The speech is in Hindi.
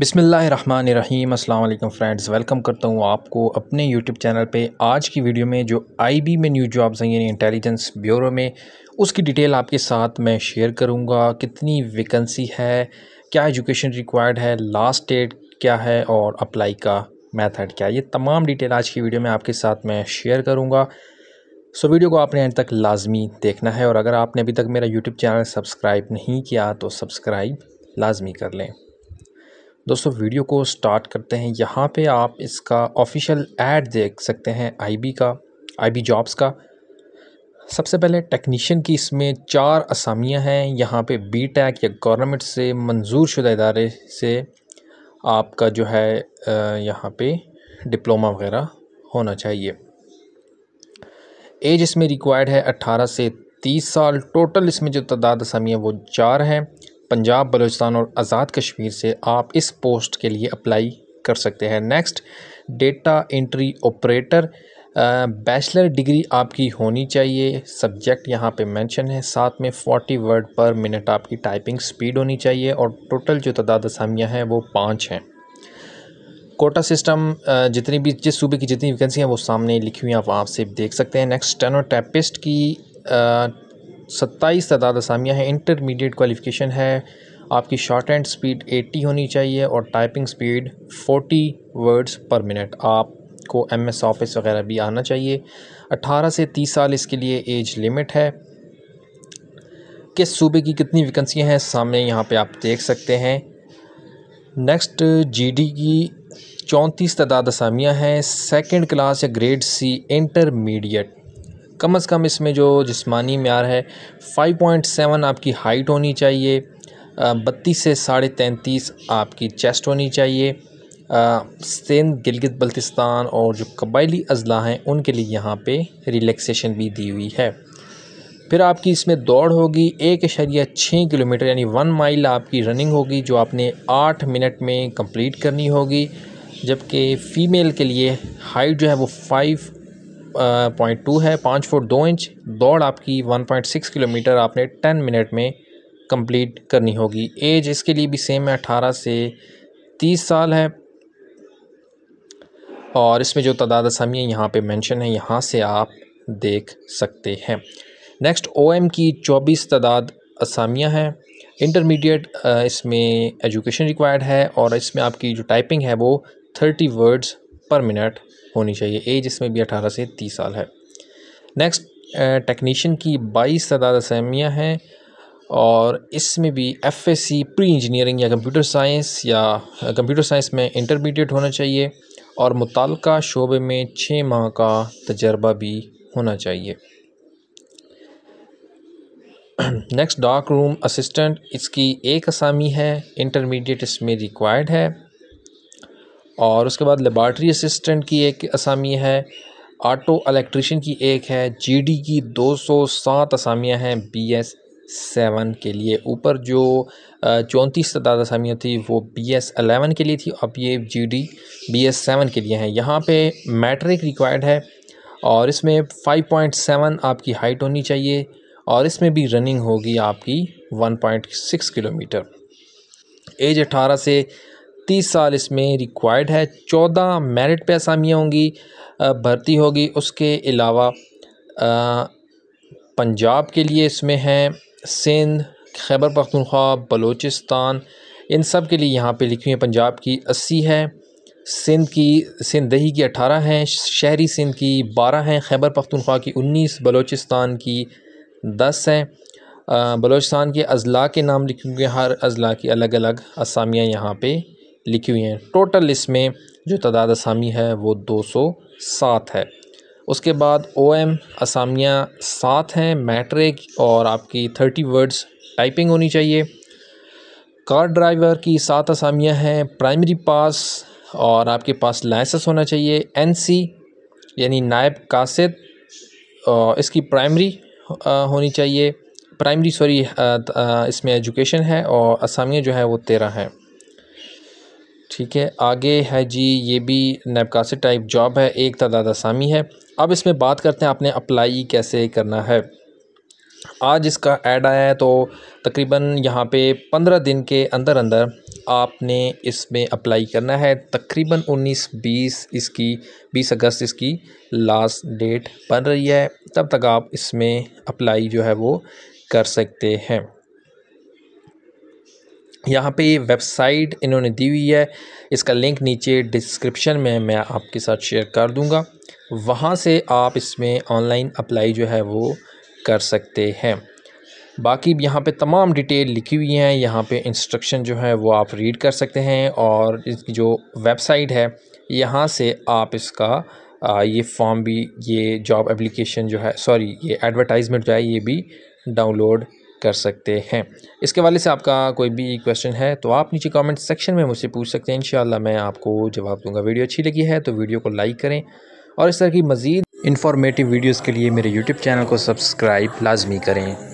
बिसमीम् अल्लाम फ्रेंड्स वेलकम करता हूँ आपको अपने यूट्यूब चैनल पे आज की वीडियो में जो आईबी में न्यू जॉब्स हैं यानी इंटेलिजेंस ब्यूरो में उसकी डिटेल आपके साथ मैं शेयर करूँगा कितनी वैकेंसी है क्या एजुकेशन रिक्वायर्ड है लास्ट डेट क्या है और अप्लाई का मैथड क्या है ये तमाम डिटेल आज की वीडियो में आपके साथ मैं शेयर करूँगा सो so, वीडियो को आपने एंड तक लाजमी देखना है और अगर आपने अभी तक मेरा यूट्यूब चैनल सब्सक्राइब नहीं किया तो सब्सक्राइब लाजमी कर लें दोस्तों वीडियो को स्टार्ट करते हैं यहाँ पे आप इसका ऑफिशियल एड देख सकते हैं आईबी का आईबी जॉब्स का सबसे पहले टेक्नीशियन की इसमें चार असामियाँ हैं यहाँ पे बी टैक या गवर्नमेंट से मंजूर शुदा इदारे से आपका जो है यहाँ पे डिप्लोमा वगैरह होना चाहिए एज इसमें रिक्वायर्ड है 18 से 30 साल टोटल इसमें जो तादाद असामियाँ वो चार हैं पंजाब बलूचिस्तान और आज़ाद कश्मीर से आप इस पोस्ट के लिए अप्लाई कर सकते हैं next data entry operator bachelor degree आपकी होनी चाहिए सब्जेक्ट यहाँ पे मेंशन है साथ में 40 वर्ड पर मिनट आपकी टाइपिंग स्पीड होनी चाहिए और टोटल जो तादाद असामियाँ हैं वो पाँच हैं कोटा सिस्टम जितनी भी जिस सूबे की जितनी वैकेंसी हैं वो सामने लिखी हुई हैं आप आपसे देख सकते हैं नेक्स्ट टेनोटैपिस्ट की सत्ताईस तदाद असामियाँ हैं इंटरमीडिएट क्वालिफिकेशन है आपकी शॉर्ट एंड स्पीड 80 होनी चाहिए और typing speed 40 words per minute आपको एम एस ऑफिस वगैरह भी आना चाहिए 18 से 30 साल इसके लिए एज लिमिट है किस सूबे की कितनी वैकेंसियां हैं सामने यहाँ पे आप देख सकते हैं नेक्स्ट जीडी की चौंतीस तदाद असामियाँ हैं सेकेंड क्लास या ग्रेड सी इंटरमीडिएट कम अज़ कम इसमें जो जिस्मानी मैार है फ़ाइव पॉइंट सेवन आपकी हाइट होनी चाहिए बत्तीस से साढ़े तैंतीस आपकी चेस्ट होनी चाहिए सिंध गिलगित बल्तिस्तान और जो कबायली अजला हैं उनके लिए यहाँ पे रिलैक्सेशन भी दी हुई है फिर आपकी इसमें दौड़ होगी एक शरिया छः किलोमीटर यानी वन माइल आपकी रनिंग होगी जो आपने आठ मिनट में कंप्लीट करनी होगी जबकि फ़ीमेल के लिए हाइट जो है वो फाइव पॉइंट टू है पाँच फुट दो इंच दौड़ आपकी वन पॉइंट सिक्स किलोमीटर आपने टेन मिनट में कंप्लीट करनी होगी एज इसके लिए भी सेम है अठारह से तीस साल है और इसमें जो तादाद है यहाँ पे मेंशन है यहाँ से आप देख सकते हैं नेक्स्ट ओएम की चौबीस तादाद असामियाँ हैं इंटरमीडिएट इसमें एजुकेशन रिक्वायर्ड है और इसमें आपकी जो टाइपिंग है वो थर्टी वर्ड्स पर मिनट होनी चाहिए एज इसमें भी अठारह से तीस साल है नेक्स्ट टेक्नीशियन की बाईस तादाद असहमियाँ हैं और इसमें भी F S C pre engineering या कंप्यूटर साइंस या कंप्यूटर साइंस में इंटरमीडिएट होना चाहिए और मुतल शोबे में छः माह का तजर्बा भी होना चाहिए नेक्स्ट डार्क रूम असिस्टेंट इसकी एक असामी है इंटरमीडिएट इसमें रिक्वायर्ड है और उसके बाद लेबार्ट्री असिस्टेंट की एक असामी है आटो इलेक्ट्रिशियन की एक है जीडी की 207 असामियाँ हैं बीएस सेवन के लिए ऊपर जो चौंतीस तदाद असामियाँ थी वो बी एस अलेवन के लिए थी अब ये G D B S seven के लिए हैं यहाँ पे मैट्रिक रिक्वायर्ड है और इसमें फाइव पॉइंट सेवन आपकी हाइट होनी चाहिए और इसमें भी रनिंग होगी आपकी one point six kilometre age अट्ठारह से तीस साल इसमें रिक्वायर्ड है चौदह मेरिट पे असामियाँ होंगी भर्ती होगी उसके अलावा पंजाब के लिए इसमें हैं सिंध खैबर पख्तनख्वा बलोचिस्तान इन सब के लिए यहाँ पे लिखी हुई है पंजाब की अस्सी है सिंध की सिंध दही की अठारह हैं शहरी सिंध की बारह हैं खैबर पख्तनख्वा की उन्नीस बलोचिस्तान की दस हैं बलोचिस्तान के अजला के नाम लिखे हुए हर अजला की अलग अलग असामियाँ यहाँ पे लिखी हुई हैं टोटल इसमें जो तादाद असामी है वो दो सौ सात है उसके बाद ओ एम असामियाँ सात हैं मैट्रिक और आपकी थर्टी वर्ड्स टाइपिंग होनी चाहिए कार ड्राइवर की सात असामियाँ हैं प्राइमरी पास और आपके पास लाइसेंस होना चाहिए एनसी यानी नायब कासिद इसकी प्राइमरी होनी चाहिए प्राइमरी सॉरी इसमें एजुकेशन है और असामियाँ जो है वो तेरह हैं ठीक है आगे है जी ये भी नैबकासी टाइप जॉब है एक तादाद आसामी है अब इसमें बात करते हैं आपने अप्लाई कैसे करना है आज इसका ऐड आया है तो तकरीबन यहाँ पे पंद्रह दिन के अंदर अंदर आपने इसमें अप्लाई करना है तकरीबन उन्नीस बीस इसकी बीस अगस्त इसकी लास्ट डेट बन रही है तब तक आप इसमें अप्लाई जो है वो कर सकते हैं यहाँ पे ये वेबसाइट इन्होंने दी हुई है इसका लिंक नीचे डिस्क्रिप्शन में मैं आपके साथ शेयर कर दूँगा वहाँ से आप इसमें ऑनलाइन अप्लाई जो है वो कर सकते हैं बाकी यहाँ पे तमाम डिटेल लिखी हुई हैं यहाँ पे इंस्ट्रक्शन जो है वो आप रीड कर सकते हैं और इसकी जो वेबसाइट है यहाँ से आप इसका ये फॉर्म भी ये जॉब एप्लीकेशन जो है सॉरी ये एडवर्टाइजमेंट जो है ये भी डाउनलोड कर सकते हैं इसके वाले से आपका कोई भी क्वेश्चन है तो आप नीचे कमेंट सेक्शन में मुझसे पूछ सकते हैं इन मैं आपको जवाब दूंगा वीडियो अच्छी लगी है तो वीडियो को लाइक करें और इस तरह की मज़ीद इन्फॉर्मेटिव वीडियोज़ के लिए मेरे यूट्यूब चैनल को सब्सक्राइब लाजमी करें